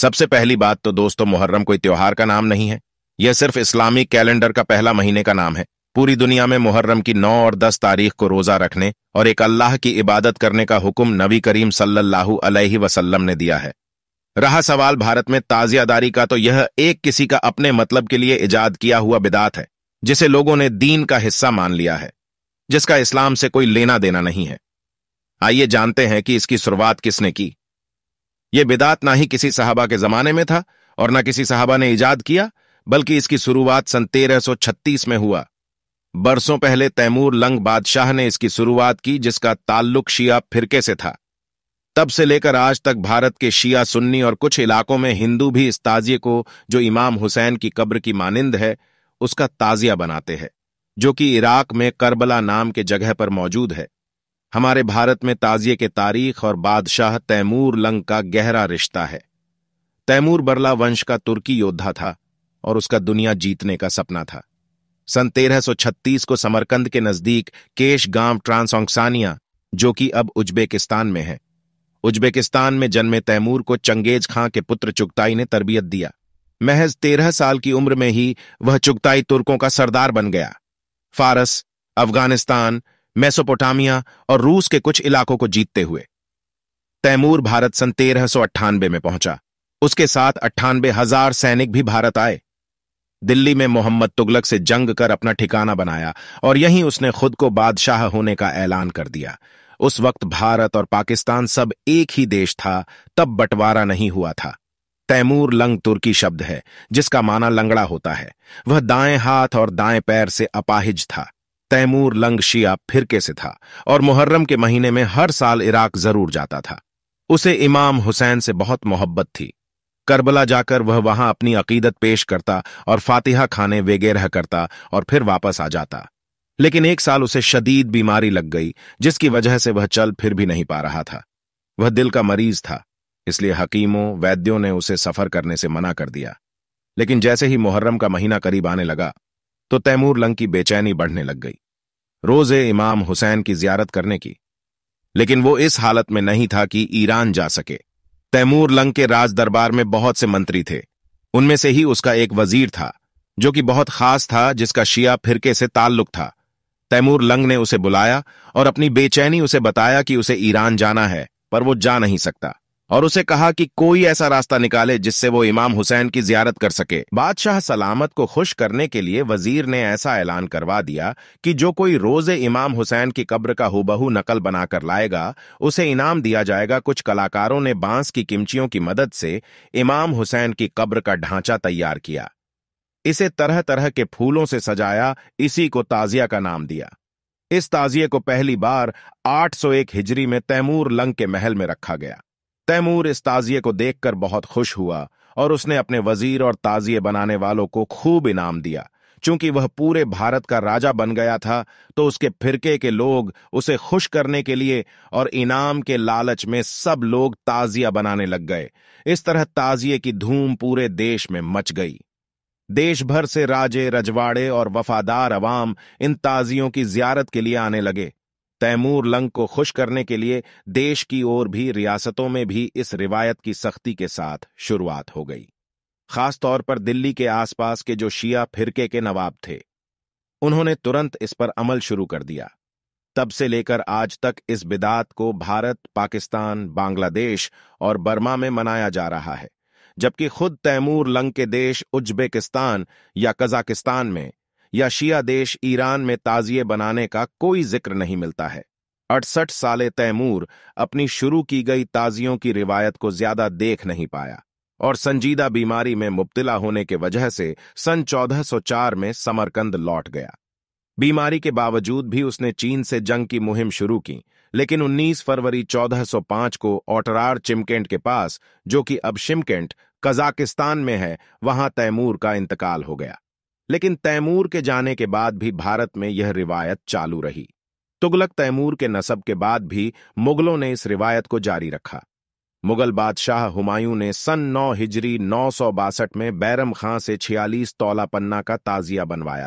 सबसे पहली बात तो दोस्तों मुहर्रम कोई त्योहार का नाम नहीं है यह सिर्फ इस्लामी कैलेंडर का पहला महीने का नाम है पूरी दुनिया में मुहर्रम की 9 और 10 तारीख को रोजा रखने और एक अल्लाह की इबादत करने का हुक्म नबी करीम सल्लल्लाहु अलैहि वसल्लम ने दिया है रहा सवाल भारत में ताजियादारी का तो यह एक किसी का अपने मतलब के लिए इजाद किया हुआ बिदात है जिसे लोगों ने दीन का हिस्सा मान लिया है जिसका इस्लाम से कोई लेना देना नहीं है आइए जानते हैं कि इसकी शुरुआत किसने की यह बिदात ना ही किसी साहबा के ज़माने में था और ना किसी साहबा ने ईजाद किया बल्कि इसकी शुरुआत सन 1336 में हुआ बरसों पहले तैमूर लंग बादशाह ने इसकी शुरुआत की जिसका ताल्लुक शिया फिरके से था तब से लेकर आज तक भारत के शिया सुन्नी और कुछ इलाकों में हिंदू भी इस ताजिए को जो इमाम हुसैन की कब्र की मानिंद है उसका ताजिया बनाते हैं जो कि इराक में करबला नाम के जगह पर मौजूद है हमारे भारत में ताजिए के तारीख और बादशाह तैमूर लंग का गहरा रिश्ता है तैमूर बरला वंश का तुर्की योद्धा था और उसका दुनिया जीतने का सपना था सन 1336 को समरकंद के नजदीक केश गांव ट्रांसोंगसानिया जो कि अब उज्बेकिस्तान में है उज्बेकिस्तान में जन्मे तैमूर को चंगेज खां के पुत्र चुगताई ने तरबियत दिया महज तेरह साल की उम्र में ही वह चुगताई तुर्कों का सरदार बन गया फारस अफगानिस्तान मेसोपोटामिया और रूस के कुछ इलाकों को जीतते हुए तैमूर भारत सन तेरह में पहुंचा उसके साथ अट्ठानबे हजार सैनिक भी भारत आए दिल्ली में मोहम्मद तुगलक से जंग कर अपना ठिकाना बनाया और यहीं उसने खुद को बादशाह होने का ऐलान कर दिया उस वक्त भारत और पाकिस्तान सब एक ही देश था तब बंटवारा नहीं हुआ था तैमूर लंग तुर्की शब्द है जिसका माना लंगड़ा होता है वह दाएं हाथ और दाएं पैर से अपाहिज था तैमूर लंग शिया फिरके से था और मुहर्रम के महीने में हर साल इराक जरूर जाता था उसे इमाम हुसैन से बहुत मोहब्बत थी करबला जाकर वह वहां अपनी अकीदत पेश करता और फातिहा खाने वगैरह करता और फिर वापस आ जाता लेकिन एक साल उसे शदीद बीमारी लग गई जिसकी वजह से वह चल फिर भी नहीं पा रहा था वह दिल का मरीज था इसलिए हकीमों वैद्यों ने उसे सफर करने से मना कर दिया लेकिन जैसे ही मुहर्रम का महीना करीब आने लगा तो तैमूर लंग की बेचैनी बढ़ने लग गई रोजे इमाम हुसैन की जियारत करने की लेकिन वो इस हालत में नहीं था कि ईरान जा सके तैमूर लंग के राज दरबार में बहुत से मंत्री थे उनमें से ही उसका एक वजीर था जो कि बहुत खास था जिसका शिया फिरके से ताल्लुक था तैमूर लंग ने उसे बुलाया और अपनी बेचैनी उसे बताया कि उसे ईरान जाना है पर वो जा नहीं सकता और उसे कहा कि कोई ऐसा रास्ता निकाले जिससे वो इमाम हुसैन की जियारत कर सके बादशाह सलामत को खुश करने के लिए वजीर ने ऐसा ऐलान करवा दिया कि जो कोई रोजे इमाम हुसैन की कब्र का हुबहू नकल बनाकर लाएगा उसे इनाम दिया जाएगा कुछ कलाकारों ने बांस की किमचियों की मदद से इमाम हुसैन की कब्र का ढांचा तैयार किया इसे तरह तरह के फूलों से सजाया इसी को ताजिया का नाम दिया इस ताजिए को पहली बार आठ हिजरी में तैमूर लंग के महल में रखा गया तैमूर इस ताजिए को देखकर बहुत खुश हुआ और उसने अपने वजीर और ताजिए बनाने वालों को खूब इनाम दिया चूंकि वह पूरे भारत का राजा बन गया था तो उसके फिरके के लोग उसे खुश करने के लिए और इनाम के लालच में सब लोग ताजिया बनाने लग गए इस तरह ताजिए की धूम पूरे देश में मच गई देश भर से राजे रजवाड़े और वफादार अवाम इन ताजियों की जियारत के लिए आने लगे तैमूर लंग को खुश करने के लिए देश की ओर भी रियासतों में भी इस रिवायत की सख्ती के साथ शुरुआत हो गई खास तौर पर दिल्ली के आसपास के जो शिया फिरके के नवाब थे उन्होंने तुरंत इस पर अमल शुरू कर दिया तब से लेकर आज तक इस बिदात को भारत पाकिस्तान बांग्लादेश और बर्मा में मनाया जा रहा है जबकि खुद तैमूर लंग के देश उज्बेकिस्तान या कजाकिस्तान में या शिया देश ईरान में ताजिए बनाने का कोई जिक्र नहीं मिलता है अड़सठ साल तैमूर अपनी शुरू की गई ताजियों की रिवायत को ज्यादा देख नहीं पाया और संजीदा बीमारी में मुब्तला होने के वजह से सन 1404 में समरकंद लौट गया बीमारी के बावजूद भी उसने चीन से जंग की मुहिम शुरू की लेकिन 19 फरवरी 1405 को ओटरार चिमकेंट के पास जो कि अब शिमकेंट कजाकिस्तान में है वहां तैमूर का इंतकाल हो गया लेकिन तैमूर के जाने के बाद भी भारत में यह रिवायत चालू रही तुगलक तैमूर के नसब के बाद भी मुगलों ने इस रिवायत को जारी रखा मुगल बादशाह हुमायूं ने सन नौ हिजरी नौ में बैरम खां से छियालीस तोला पन्ना का ताजिया बनवाया